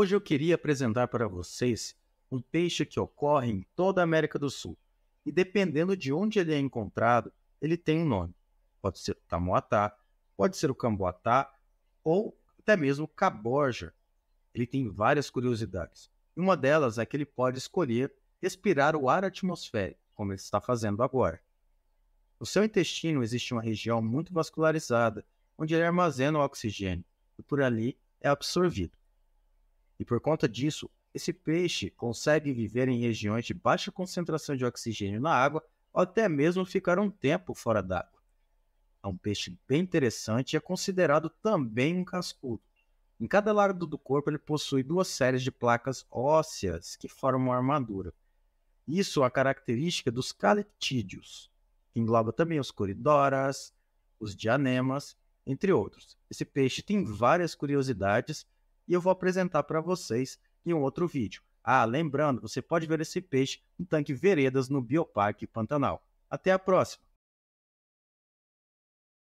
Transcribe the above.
Hoje eu queria apresentar para vocês um peixe que ocorre em toda a América do Sul e, dependendo de onde ele é encontrado, ele tem um nome. Pode ser o tamoatá, pode ser o camboatá ou até mesmo o caborja. Ele tem várias curiosidades. Uma delas é que ele pode escolher respirar o ar atmosférico, como ele está fazendo agora. No seu intestino existe uma região muito vascularizada, onde ele armazena o oxigênio e por ali é absorvido. E por conta disso, esse peixe consegue viver em regiões de baixa concentração de oxigênio na água ou até mesmo ficar um tempo fora d'água. É um peixe bem interessante e é considerado também um cascudo. Em cada lado do corpo, ele possui duas séries de placas ósseas que formam uma armadura. Isso é a característica dos calectídeos, que engloba também os coridoras, os dianemas, entre outros. Esse peixe tem várias curiosidades e eu vou apresentar para vocês em um outro vídeo. Ah, lembrando, você pode ver esse peixe no tanque Veredas no Bioparque Pantanal. Até a próxima!